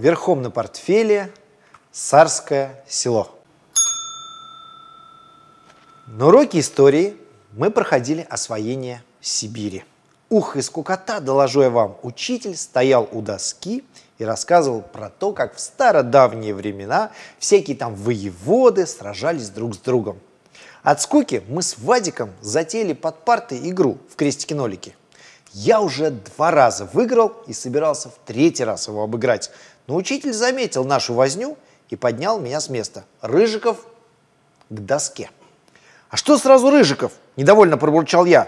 верхом на портфеле Сарское село. На уроке истории мы проходили освоение Сибири. Ух, и скукота, доложу я вам, учитель стоял у доски и рассказывал про то, как в стародавние времена всякие там воеводы сражались друг с другом. От скуки мы с Вадиком затеяли под парты игру в крестики-нолики. Я уже два раза выиграл и собирался в третий раз его обыграть, но учитель заметил нашу возню и поднял меня с места. Рыжиков к доске. «А что сразу Рыжиков?» – недовольно пробурчал я.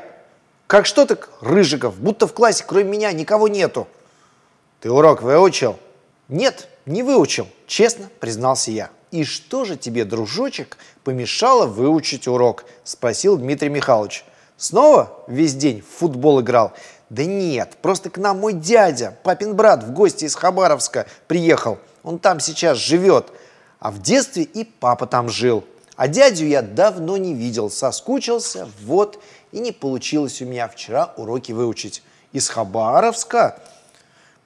«Как что так Рыжиков? Будто в классе кроме меня никого нету». «Ты урок выучил?» «Нет, не выучил», – честно признался я. «И что же тебе, дружочек, помешало выучить урок?» – спросил Дмитрий Михайлович. «Снова весь день в футбол играл? Да нет, просто к нам мой дядя, папин брат, в гости из Хабаровска приехал. Он там сейчас живет. А в детстве и папа там жил. А дядю я давно не видел, соскучился, вот, и не получилось у меня вчера уроки выучить. Из Хабаровска?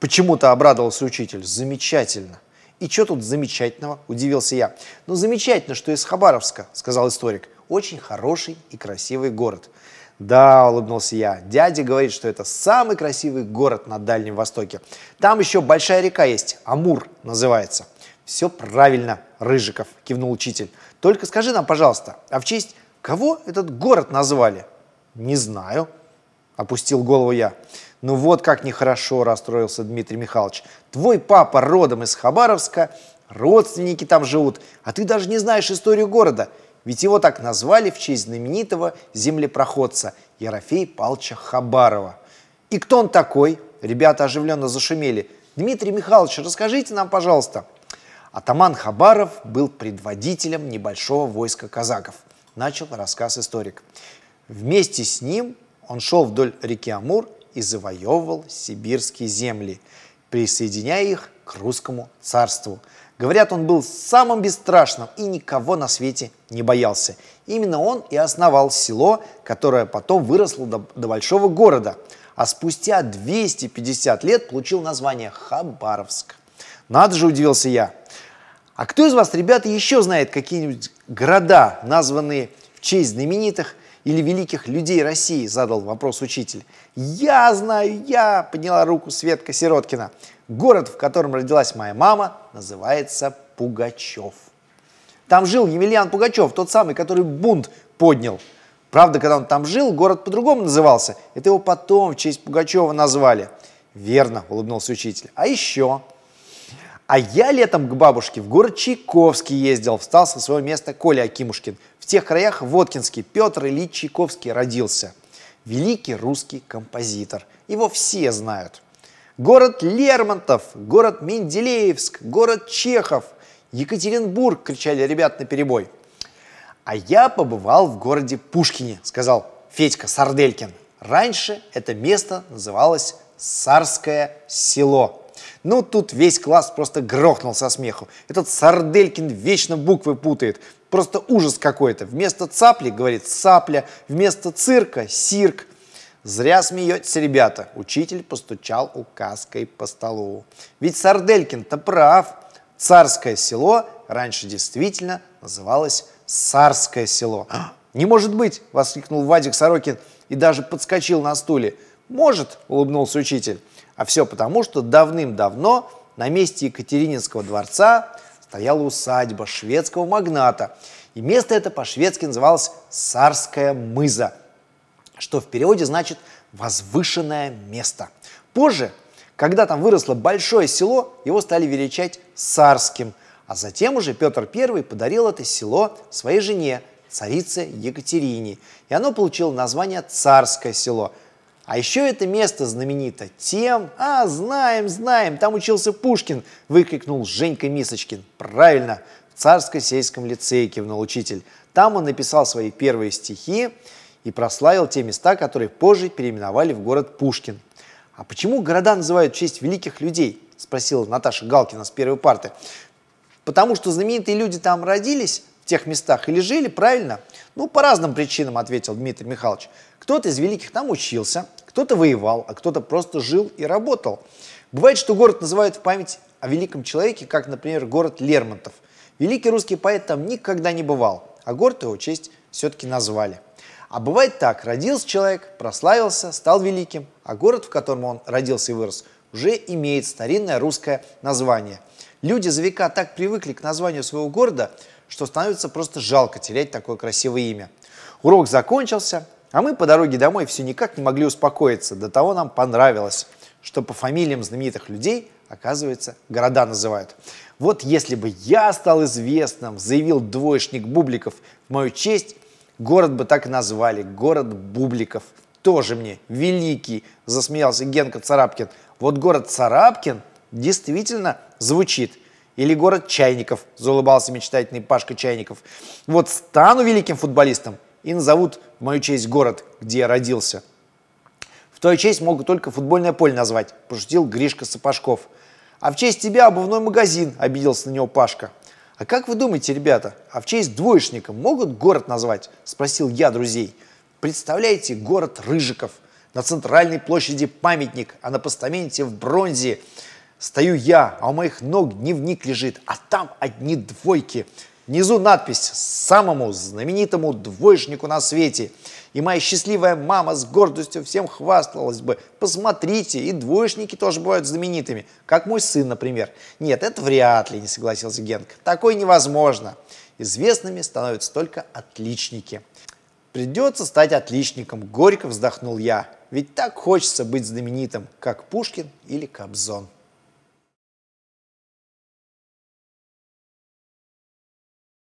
Почему-то обрадовался учитель. Замечательно. И что тут замечательного, удивился я. Ну, замечательно, что из Хабаровска, сказал историк. Очень хороший и красивый город. Да, улыбнулся я. Дядя говорит, что это самый красивый город на Дальнем Востоке. Там еще большая река есть, Амур называется. Все правильно, Рыжиков, кивнул учитель. Только скажи нам, пожалуйста, а в честь кого этот город назвали? Не знаю, опустил голову я. Ну вот как нехорошо, расстроился Дмитрий Михайлович. Твой папа родом из Хабаровска, родственники там живут, а ты даже не знаешь историю города ведь его так назвали в честь знаменитого землепроходца Ерофей Палча Хабарова. И кто он такой? Ребята оживленно зашумели. Дмитрий Михайлович, расскажите нам, пожалуйста. Атаман Хабаров был предводителем небольшого войска казаков. Начал рассказ историк. Вместе с ним он шел вдоль реки Амур и завоевывал сибирские земли, присоединяя их к русскому царству – Говорят, он был самым бесстрашным и никого на свете не боялся. Именно он и основал село, которое потом выросло до, до большого города, а спустя 250 лет получил название Хабаровск. Надо же, удивился я. А кто из вас, ребята, еще знает какие-нибудь города, названные в честь знаменитых – или великих людей России?» – задал вопрос учитель. «Я знаю, я!» – подняла руку Светка Сироткина. «Город, в котором родилась моя мама, называется Пугачев». Там жил Емельян Пугачев, тот самый, который бунт поднял. Правда, когда он там жил, город по-другому назывался. Это его потом в честь Пугачева назвали. Верно, улыбнулся учитель. А еще а я летом к бабушке в город Чайковский ездил, встал со своего места Коля Акимушкин. В тех краях Воткинский Петр Ильич Чайковский родился. Великий русский композитор. Его все знают. Город Лермонтов, город Менделеевск, город Чехов, Екатеринбург, кричали ребят на перебой. А я побывал в городе Пушкине, сказал Федька Сарделькин. Раньше это место называлось Сарское село. Ну, тут весь класс просто грохнул со смеху. Этот Сарделькин вечно буквы путает. Просто ужас какой-то. Вместо цапли, говорит, сапля. Вместо цирка – сирк. Зря смеетесь, ребята. Учитель постучал указкой по столу. Ведь Сарделькин-то прав. Царское село раньше действительно называлось Сарское село. «А, «Не может быть!» – воскликнул Вадик Сорокин и даже подскочил на стуле. «Может!» – улыбнулся учитель. А все потому, что давным-давно на месте Екатерининского дворца стояла усадьба шведского магната. И место это по-шведски называлось Сарская мыза, что в переводе значит «возвышенное место». Позже, когда там выросло большое село, его стали величать Сарским, а затем уже Петр I подарил это село своей жене, царице Екатерине, и оно получило название Царское село – а еще это место знаменито тем, а знаем, знаем, там учился Пушкин, выкрикнул Женька Мисочкин. Правильно, в Царско-сельском лицее кивнул учитель. Там он написал свои первые стихи и прославил те места, которые позже переименовали в город Пушкин. А почему города называют в честь великих людей? Спросила Наташа Галкина с первой парты. Потому что знаменитые люди там родились, тех местах или жили, правильно? Ну, по разным причинам, ответил Дмитрий Михайлович. Кто-то из великих там учился, кто-то воевал, а кто-то просто жил и работал. Бывает, что город называют в память о великом человеке, как, например, город Лермонтов. Великий русский поэт там никогда не бывал, а город его честь все-таки назвали. А бывает так, родился человек, прославился, стал великим, а город, в котором он родился и вырос, уже имеет старинное русское название. Люди за века так привыкли к названию своего города – что становится просто жалко терять такое красивое имя. Урок закончился, а мы по дороге домой все никак не могли успокоиться, до того нам понравилось, что по фамилиям знаменитых людей, оказывается, города называют. Вот если бы я стал известным, заявил двоечник Бубликов в мою честь, город бы так и назвали, город Бубликов. Тоже мне, великий, засмеялся Генка Царапкин. Вот город Царапкин действительно звучит – или город Чайников, заулыбался мечтательный Пашка Чайников. Вот стану великим футболистом и назовут в мою честь город, где я родился. В твою честь могут только футбольное поле назвать, пошутил Гришка Сапожков. А в честь тебя обувной магазин, обиделся на него Пашка. А как вы думаете, ребята, а в честь двоечника могут город назвать? Спросил я друзей. Представляете, город Рыжиков. На центральной площади памятник, а на постаменте в бронзе Стою я, а у моих ног дневник лежит, а там одни двойки. Внизу надпись «Самому знаменитому двоечнику на свете». И моя счастливая мама с гордостью всем хвасталась бы. Посмотрите, и двоечники тоже бывают знаменитыми, как мой сын, например. Нет, это вряд ли, не согласился Генк. Такое невозможно. Известными становятся только отличники. Придется стать отличником, горько вздохнул я. Ведь так хочется быть знаменитым, как Пушкин или Кобзон.